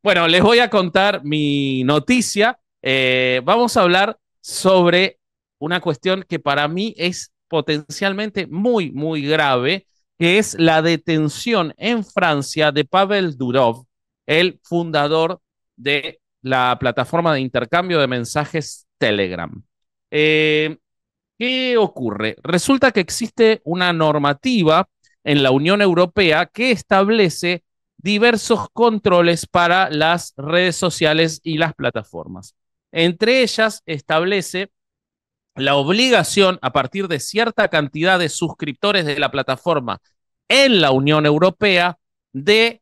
Bueno, les voy a contar mi noticia. Eh, vamos a hablar sobre una cuestión que para mí es potencialmente muy, muy grave, que es la detención en Francia de Pavel Durov, el fundador de la plataforma de intercambio de mensajes Telegram. Eh, ¿Qué ocurre? Resulta que existe una normativa en la Unión Europea que establece diversos controles para las redes sociales y las plataformas. Entre ellas establece la obligación a partir de cierta cantidad de suscriptores de la plataforma en la Unión Europea de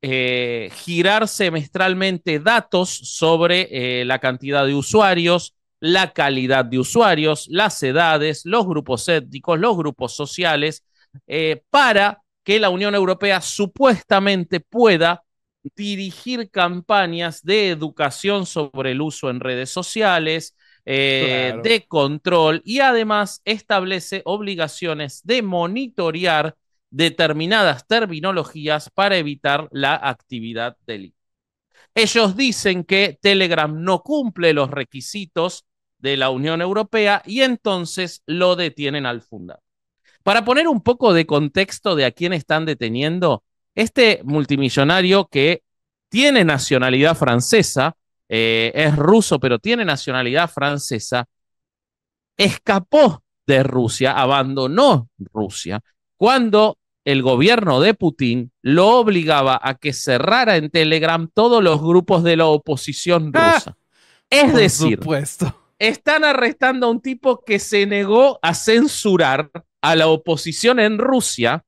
eh, girar semestralmente datos sobre eh, la cantidad de usuarios, la calidad de usuarios, las edades, los grupos étnicos, los grupos sociales, eh, para que la Unión Europea supuestamente pueda dirigir campañas de educación sobre el uso en redes sociales, eh, de control y además establece obligaciones de monitorear determinadas terminologías para evitar la actividad delictiva. Ellos dicen que Telegram no cumple los requisitos de la Unión Europea y entonces lo detienen al fundador. Para poner un poco de contexto de a quién están deteniendo, este multimillonario que tiene nacionalidad francesa, eh, es ruso, pero tiene nacionalidad francesa, escapó de Rusia, abandonó Rusia, cuando el gobierno de Putin lo obligaba a que cerrara en Telegram todos los grupos de la oposición ah, rusa. es decir, supuesto están arrestando a un tipo que se negó a censurar a la oposición en Rusia.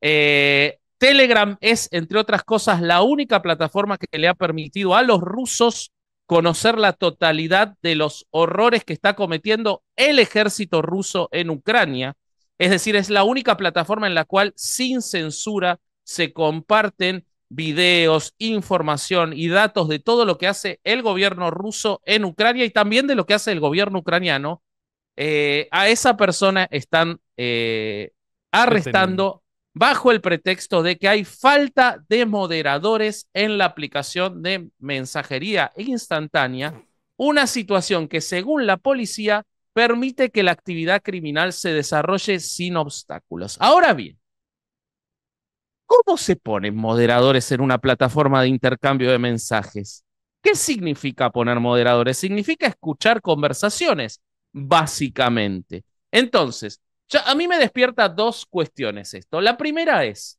Eh, Telegram es, entre otras cosas, la única plataforma que le ha permitido a los rusos conocer la totalidad de los horrores que está cometiendo el ejército ruso en Ucrania. Es decir, es la única plataforma en la cual sin censura se comparten videos, información y datos de todo lo que hace el gobierno ruso en Ucrania y también de lo que hace el gobierno ucraniano, eh, a esa persona están eh, arrestando bajo el pretexto de que hay falta de moderadores en la aplicación de mensajería instantánea, una situación que según la policía permite que la actividad criminal se desarrolle sin obstáculos. Ahora bien, ¿Cómo se ponen moderadores en una plataforma de intercambio de mensajes? ¿Qué significa poner moderadores? Significa escuchar conversaciones, básicamente. Entonces, a mí me despierta dos cuestiones esto. La primera es,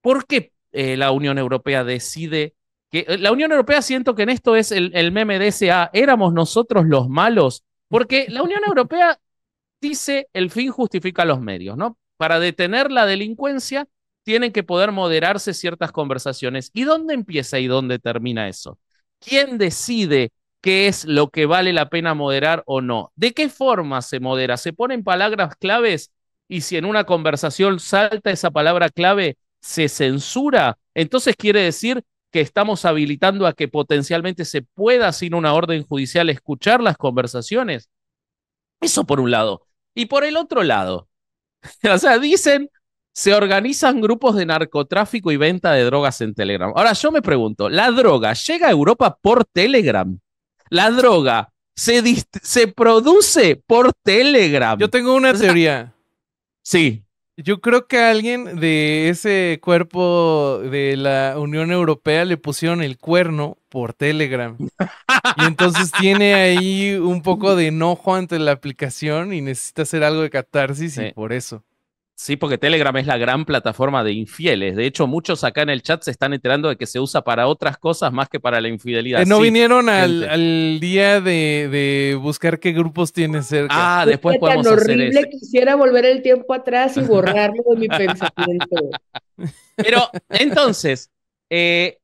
¿por qué eh, la Unión Europea decide que eh, la Unión Europea siento que en esto es el, meme de ese, ah, éramos nosotros los malos? Porque la Unión Europea dice el fin justifica los medios, ¿no? Para detener la delincuencia tienen que poder moderarse ciertas conversaciones. ¿Y dónde empieza y dónde termina eso? ¿Quién decide qué es lo que vale la pena moderar o no? ¿De qué forma se modera? ¿Se ponen palabras claves? Y si en una conversación salta esa palabra clave, se censura. Entonces quiere decir que estamos habilitando a que potencialmente se pueda, sin una orden judicial, escuchar las conversaciones. Eso por un lado. Y por el otro lado, o sea, dicen se organizan grupos de narcotráfico y venta de drogas en Telegram. Ahora yo me pregunto, ¿la droga llega a Europa por Telegram? ¿La droga se, se produce por Telegram? Yo tengo una teoría. Sí. Yo creo que a alguien de ese cuerpo de la Unión Europea le pusieron el cuerno por Telegram. Y entonces tiene ahí un poco de enojo ante la aplicación y necesita hacer algo de catarsis y por eso. Sí, porque Telegram es la gran plataforma de infieles. De hecho, muchos acá en el chat se están enterando de que se usa para otras cosas más que para la infidelidad. Eh, no vinieron al, día de, buscar qué grupos tiene cerca. Ah, después podemos tan horrible Quisiera volver el tiempo atrás y borrarlo de mi pensamiento. Pero entonces, eh,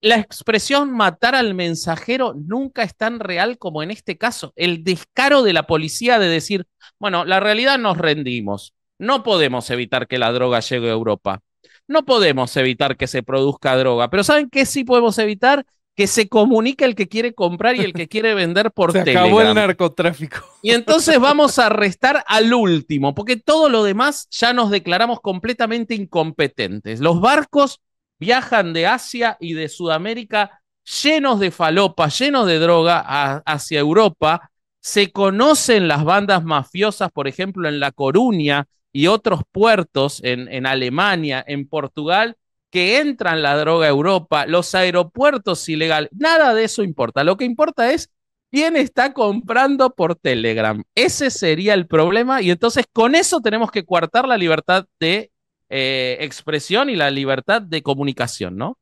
la expresión matar al mensajero nunca es tan real como en este caso. El descaro de la policía de decir, bueno, la realidad nos rendimos no podemos evitar que la droga llegue a Europa. No podemos evitar que se produzca droga, pero ¿saben qué sí podemos evitar? Que se comunique el que quiere comprar y el que quiere vender por se acabó el narcotráfico. Y entonces vamos a restar al último, porque todo lo demás ya nos declaramos completamente incompetentes. Los barcos viajan de Asia y de Sudamérica llenos de falopa, llenos de droga hacia Europa. Se conocen las bandas mafiosas, por ejemplo, en La Coruña, y otros puertos en, en Alemania, en Portugal, que entran la droga a Europa, los aeropuertos ilegales, nada de eso importa. Lo que importa es quién está comprando por Telegram. Ese sería el problema y entonces con eso tenemos que coartar la libertad de eh, expresión y la libertad de comunicación, ¿no?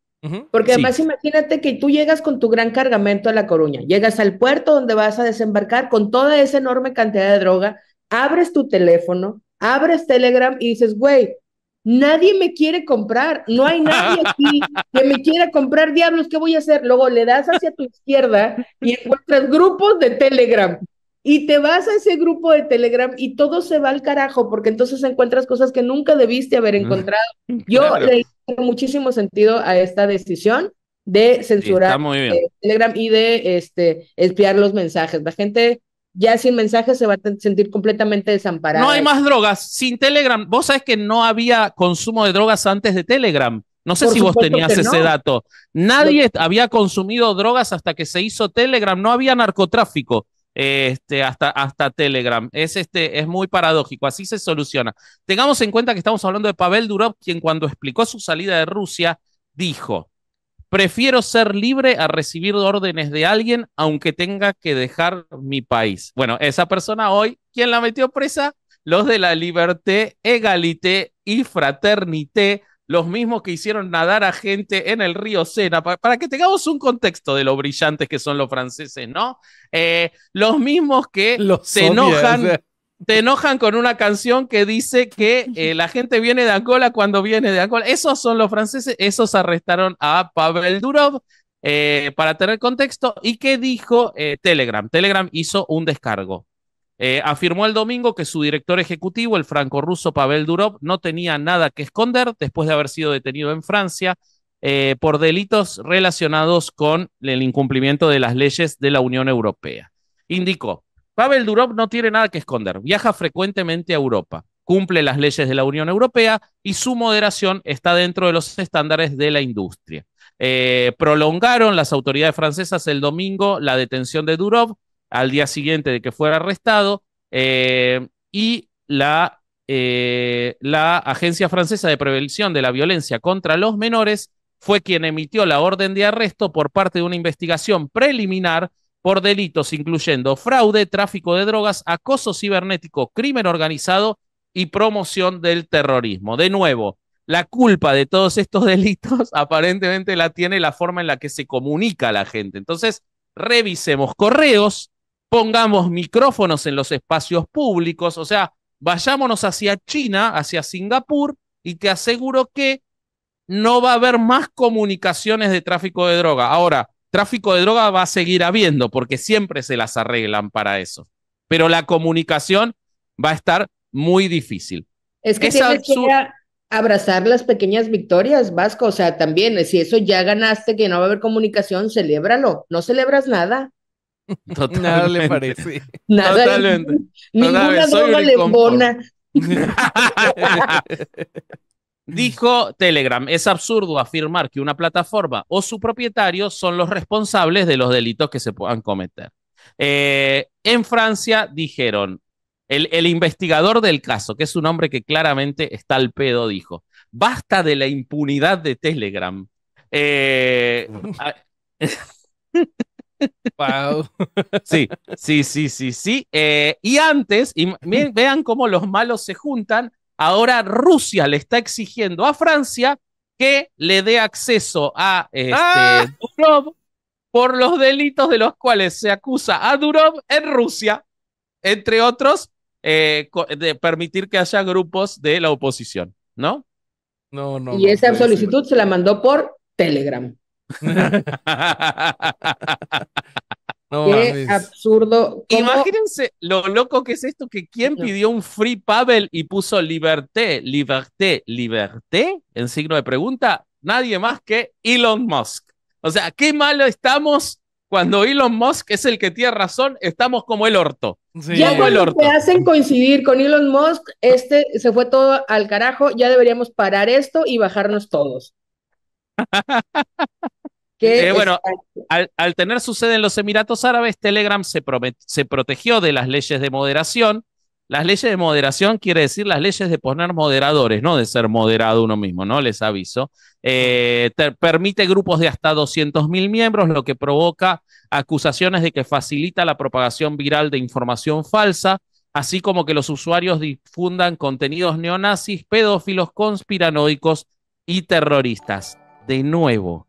Porque además imagínate que tú llegas con tu gran cargamento a La Coruña, llegas al puerto donde vas a desembarcar con toda esa enorme cantidad de droga, abres tu teléfono, abres Telegram y dices, güey, nadie me quiere comprar, no hay nadie aquí que me quiera comprar diablos, ¿qué voy a hacer? Luego le das hacia tu izquierda y encuentras grupos de Telegram. Y te vas a ese grupo de Telegram y todo se va al carajo, porque entonces encuentras cosas que nunca debiste haber mm. encontrado. Mm, Yo le hice muchísimo sentido a esta decisión de censurar Telegram y de este, espiar los mensajes. La gente ya sin mensajes se va a sentir completamente desamparado. No hay más drogas. Sin Telegram, vos sabés que no había consumo de drogas antes de Telegram. No sé si vos tenías ese dato. Nadie había consumido drogas hasta que se hizo Telegram. No había narcotráfico este, hasta, hasta Telegram. Es, este, es muy paradójico, así se soluciona. Tengamos en cuenta que estamos hablando de Pavel Durov, quien cuando explicó su salida de Rusia dijo, Prefiero ser libre a recibir órdenes de alguien, aunque tenga que dejar mi país. Bueno, esa persona hoy, ¿quién la metió presa? Los de la Liberté, Egalité y Fraternité, los mismos que hicieron nadar a gente en el río Sena, para que tengamos un contexto de lo brillantes que son los franceses, ¿no? Eh, los mismos que se enojan eh te enojan con una canción que dice que eh, la gente viene de Angola cuando viene de Angola. Esos son los franceses, esos arrestaron a Pavel Durov. Eh, para tener contexto, ¿y qué dijo eh, Telegram? Telegram hizo un descargo. afirmó el domingo que su director ejecutivo, el franco-ruso Pavel Durov, no tenía nada que esconder después de haber sido detenido en Francia por delitos relacionados con el incumplimiento de las leyes de la Unión Europea. Indicó, Pavel Durov no tiene nada que esconder. Viaja frecuentemente a Europa, cumple las leyes de la Unión Europea y su moderación está dentro de los estándares de la industria. Eh, prolongaron las autoridades francesas el domingo la detención de Durov al día siguiente de que fuera arrestado eh, y la, eh, la Agencia Francesa de Prevención de la Violencia contra los Menores fue quien emitió la orden de arresto por parte de una investigación preliminar por delitos incluyendo fraude, tráfico de drogas, acoso cibernético, crimen organizado y promoción del terrorismo. De nuevo, la culpa de todos estos delitos aparentemente la tiene la forma en la que se comunica la gente. Entonces, revisemos correos, pongamos micrófonos en los espacios públicos, o sea, vayámonos hacia China, hacia Singapur, y te aseguro que no va a haber más comunicaciones de tráfico de droga. Ahora, Tráfico de droga va a seguir habiendo porque siempre se las arreglan para eso. Pero la comunicación va a estar muy difícil. Es que tienes que abrazar las pequeñas victorias, Vasco. O sea, también, si eso ya ganaste, que no va a haber comunicación, celébralo. No celebras nada. Totalmente. Nada le parece. Ninguna Totalmente. le Dijo Telegram, es absurdo afirmar que una plataforma o su propietario son los responsables de los delitos que se puedan cometer. Eh, en Francia dijeron, el, investigador del caso, que es un hombre que claramente está al pedo, dijo, basta de la impunidad de Telegram. Eh, sí, sí, sí, sí, sí. Eh, y antes, y vean cómo los malos se juntan ahora Rusia le está exigiendo a Francia que le dé acceso a este, ah. Durov por los delitos de los cuales se acusa a Durov en Rusia, entre otros, eh, de permitir que haya grupos de la oposición, ¿no? No, no. Y esa solicitud se la mandó por Telegram. Qué absurdo. Imagínense lo loco que es esto, que quién pidió un free Pavel y puso liberté, liberté, liberté en signo de pregunta, nadie más que Elon Musk. O sea, qué malo estamos cuando Elon Musk es el que tiene razón, estamos como el orto. Ya como el orto. te hacen coincidir con Elon Musk, este se fue todo al carajo, ya deberíamos parar esto y bajarnos todos. Eh, bueno, al, tener su sede en los Emiratos Árabes, Telegram se, protegió de las leyes de moderación. Las leyes de moderación quiere decir las leyes de poner moderadores, no de ser moderado uno mismo, ¿no? Les aviso. Eh, permite grupos de hasta 200.000 miembros, lo que provoca acusaciones de que facilita la propagación viral de información falsa, así como que los usuarios difundan contenidos neonazis, pedófilos, conspiranoicos y terroristas. De nuevo,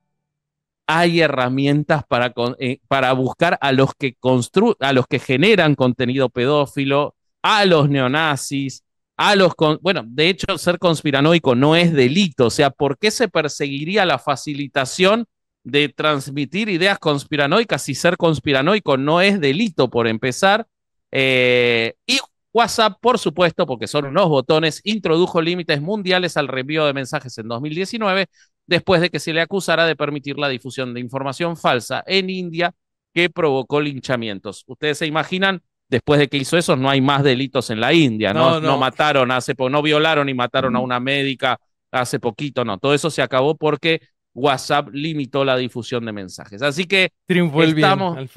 hay herramientas para, eh, para buscar a los, que constru a los que generan contenido pedófilo, a los neonazis, a los... bueno, de hecho, ser conspiranoico no es delito, o sea, ¿por qué se perseguiría la facilitación de transmitir ideas conspiranoicas si ser conspiranoico no es delito, por empezar? Eh, y WhatsApp, por supuesto, porque son unos botones, introdujo límites mundiales al reenvío de mensajes en 2019, después de que se le acusara de permitir la difusión de información falsa en India que provocó linchamientos. Ustedes se imaginan, después de que hizo eso, no hay más delitos en la India, no, no, mataron hace no violaron y mataron a una médica hace poquito, no, todo eso se acabó porque WhatsApp limitó la difusión de mensajes. Así que triunfó al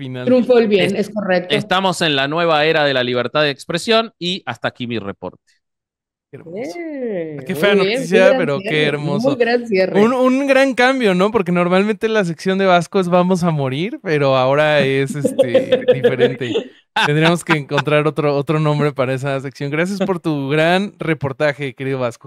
final. Triunfó el bien, es correcto. Estamos en la nueva era de la libertad de expresión y hasta aquí mi reporte. Qué, fea noticia, pero qué hermoso. Un gran Un, gran cambio, ¿no? Porque normalmente la sección de Vasco es vamos a morir, pero ahora es este, diferente. Tendríamos que encontrar otro, otro nombre para esa sección. Gracias por tu gran reportaje, querido Vasco.